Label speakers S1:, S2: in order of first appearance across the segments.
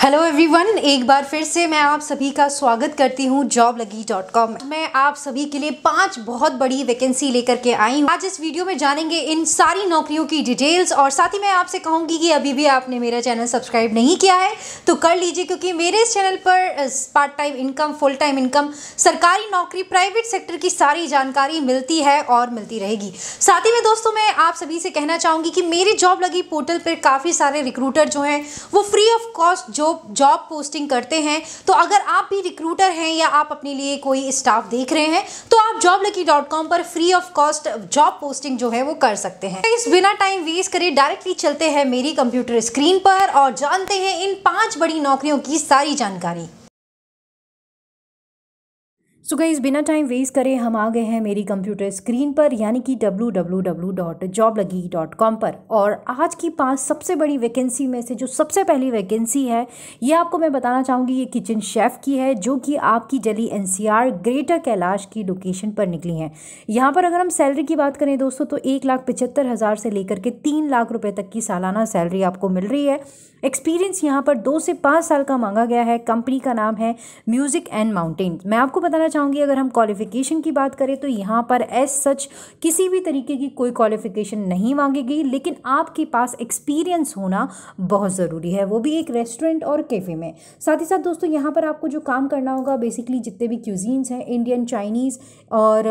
S1: hello everyone एक बार फिर से मैं आप सभी का स्वागत करती हूँ जॉब लगी डॉट कॉम मैं आप सभी के लिए पांच बहुत बड़ी वैकेंसी लेकर के आई हूँ आज इस वीडियो में जानेंगे इन सारी नौकरियों की डिटेल्स और साथ ही मैं आपसे कहूँगी कि अभी भी आपने मेरा चैनल सब्सक्राइब नहीं किया है तो कर लीजिए क्योंकि मेरे इस चैनल पर part time income full time income सरकारी नौकरी प्राइवेट सेक्टर की सारी जानकारी मिलती है और मिलती रहेगी साथ ही में दोस्तों मैं आप सभी से कहना चाहूँगी कि मेरे जॉब लगी पोर्टल पर काफ़ी सारे रिक्रूटर जो हैं वो फ्री ऑफ कॉस्ट जो जॉब पोस्टिंग करते हैं तो अगर आप भी रिक्रूटर हैं या आप अपने लिए कोई स्टाफ देख रहे हैं तो आप जॉब लकी डॉट कॉम पर free of cost job posting जो है वो कर सकते हैं तो इस बिना टाइम वेस्ट करे डायरेक्टली चलते हैं मेरी कंप्यूटर स्क्रीन पर और जानते हैं इन पांच बड़ी नौकरियों की सारी जानकारी सो so गाइज़ बिना टाइम वेस्ट करें हम आ गए हैं मेरी कंप्यूटर स्क्रीन पर यानी कि www.joblagi.com पर और आज की पांच सबसे बड़ी वैकेंसी में से जो सबसे पहली वैकेंसी है ये आपको मैं बताना चाहूँगी ये किचन शेफ़ की है जो कि आपकी जली एनसीआर ग्रेटर कैलाश की लोकेशन पर निकली हैं यहाँ पर अगर हम सैलरी की बात करें दोस्तों तो एक लाख पचहत्तर हज़ार से लेकर के तीन लाख रुपये तक की सालाना सैलरी आपको मिल रही है एक्सपीरियंस यहाँ पर दो से पाँच साल का मांगा गया है कंपनी का नाम है म्यूज़िक एंड माउंटेन मैं आपको बताना चाहूँगी अगर हम क्वालिफ़िकेशन की बात करें तो यहाँ पर एज सच किसी भी तरीके की कोई क्वालिफ़िकेशन नहीं गई लेकिन आपके पास एक्सपीरियंस होना बहुत ज़रूरी है वो भी एक रेस्टोरेंट और कैफ़े में साथ ही साथ दोस्तों यहाँ पर आपको जो काम करना होगा बेसिकली जितने भी क्यूजीन्स हैं इंडियन चाइनीज़ और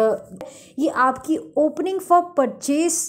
S1: ये आपकी opening for purchase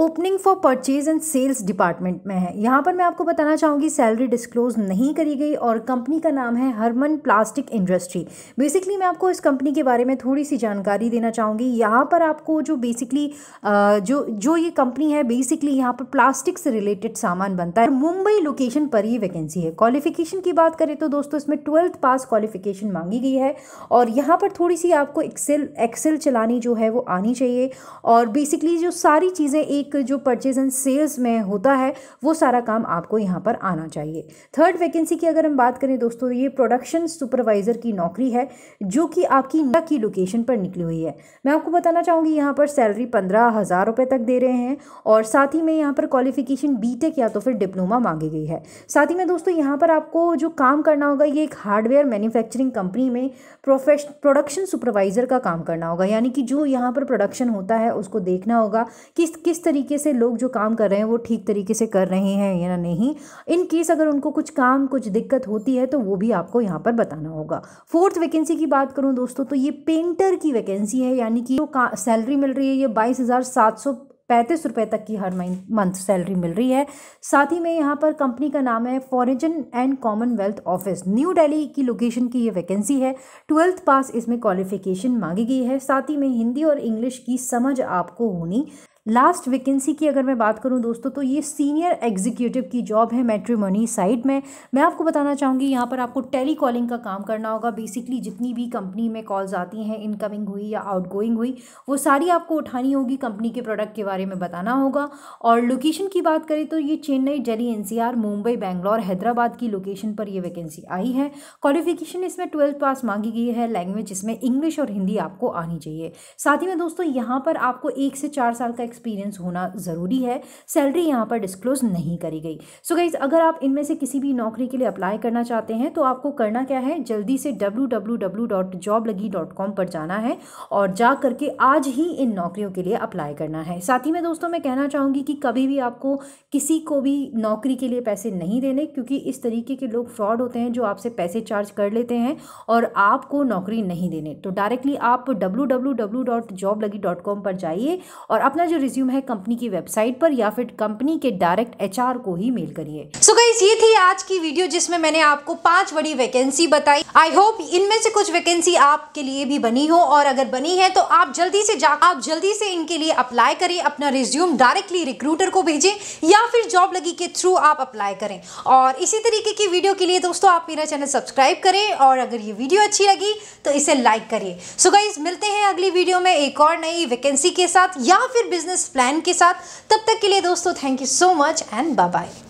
S1: opening for purchase and sales department में है यहाँ पर मैं आपको बताना चाहूँगी सैलरी डिस्क्लोज नहीं करी गई और कंपनी का नाम है हरमन प्लास्टिक इंडस्ट्री बेसिकली मैं आपको इस कंपनी के बारे में थोड़ी सी जानकारी देना चाहूँगी यहाँ पर आपको जो बेसिकली जो जो ये कंपनी है बेसिकली यहाँ पर प्लास्टिक से रिलेटेड सामान बनता है मुंबई लोकेशन पर ही वैकेंसी है क्वालिफिकेशन की बात करें तो दोस्तों इसमें ट्वेल्थ पास क्वालिफिकेशन मांगी गई है और यहाँ पर थोड़ी सी आपको एक्सेल एक्सेल चलानी जो है वो आनी चाहिए और बेसिकली जो सारी चीज़ें एक एक जो परचेज एंड सेल्स में होता है वो सारा काम आपको यहाँ पर आना चाहिए थर्ड वैकेंसी की अगर हम बात करें दोस्तों ये प्रोडक्शन सुपरवाइज़र की नौकरी है जो कि आपकी इंडिया की लोकेशन पर निकली हुई है मैं आपको बताना चाहूँगी यहाँ पर सैलरी पंद्रह हज़ार रुपये तक दे रहे हैं और साथ ही में यहाँ पर क्वालिफिकेशन बीटेक या तो फिर डिप्लोमा मांगी गई है साथ ही में दोस्तों यहाँ पर आपको जो काम करना होगा ये एक हार्डवेयर मैन्युफैक्चरिंग कंपनी में प्रोफेश प्रोडक्शन सुपरवाइज़र का काम करना होगा यानी कि जो यहाँ पर प्रोडक्शन होता है उसको देखना होगा किस किस तरीके तरीके से लोग जो काम कर रहे हैं वो ठीक तरीके से कर रहे हैं या नहीं इन केस अगर उनको कुछ काम कुछ दिक्कत होती है तो वो भी आपको यहाँ पर बताना होगा फोर्थ वैकेंसी की बात करूँ दोस्तों तो ये पेंटर की वैकेंसी है यानी कि जो सैलरी मिल रही है ये बाईस हज़ार सात सौ पैंतीस रुपये तक की हर मंथ सैलरी मिल रही है साथ ही में यहाँ पर कंपनी का नाम है foreign and commonwealth office new Delhi की लोकेशन की ये वैकेंसी है ट्वेल्थ पास इसमें क्वालिफिकेशन मांगी गई है साथ ही में हिंदी और इंग्लिश की समझ आपको होनी लास्ट वैकेंसी की अगर मैं बात करूं दोस्तों तो ये सीनियर एग्जीक्यूटिव की जॉब है मेट्रीमनी साइड में मैं आपको बताना चाहूँगी यहाँ पर आपको टेली कॉलिंग का काम करना होगा बेसिकली जितनी भी कंपनी में कॉल्स आती हैं इनकमिंग हुई या आउटगोइंग हुई वो सारी आपको उठानी होगी कंपनी के प्रोडक्ट के बारे में बताना होगा और लोकेशन की बात करें तो ये चेन्नई डेली एन मुंबई बेंगलोर हैदराबाद की लोकेशन पर ये वैकेंसी आई है क्वालिफिकेशन इसमें ट्वेल्थ पास मांगी गई है लैंग्वेज इसमें इंग्लिश और हिंदी आपको आनी चाहिए साथ ही में दोस्तों यहाँ पर आपको एक से चार साल का एक्सपीरियंस होना ज़रूरी है सैलरी यहाँ पर डिस्क्लोज़ नहीं करी गई सो गाइज़ अगर आप इनमें से किसी भी नौकरी के लिए अप्लाई करना चाहते हैं तो आपको करना क्या है जल्दी से www.joblagi.com पर जाना है और जा करके आज ही इन नौकरियों के लिए अप्लाई करना है साथ ही में दोस्तों मैं कहना चाहूँगी कि कभी भी आपको किसी को भी नौकरी के लिए पैसे नहीं देने क्योंकि इस तरीके के लोग फ्रॉड होते हैं जो आपसे पैसे चार्ज कर लेते हैं और आपको नौकरी नहीं देने तो डायरेक्टली आप डब्ल्यू पर जाइए और अपना जो रिज्यूम है कंपनी की वेबसाइट पर या फिर कंपनी के डायरेक्ट एच को ही मेल करिए सो so ये थी आज की वीडियो जिसमें मैंने आपको पांच बड़ी वैकेंसी बताई आई होप इनमें से कुछ वैकेंसी आपके लिए भी बनी हो और अगर बनी है तो आप जल्दी से जा आप जल्दी से इनके लिए अप्लाई करें अपना रिज्यूम डायरेक्टली रिक्रूटर को भेजें या फिर जॉब लगी के थ्रू आप अप्लाई करें और इसी तरीके की वीडियो के लिए दोस्तों आप मेरा चैनल सब्सक्राइब करें और अगर ये वीडियो अच्छी लगी तो इसे लाइक करिए सो so गाइज मिलते हैं अगली वीडियो में एक और नई वैकेंसी के साथ या फिर बिजनेस बिजनेस प्लान के साथ तब तक के लिए दोस्तों thank you so much and bye bye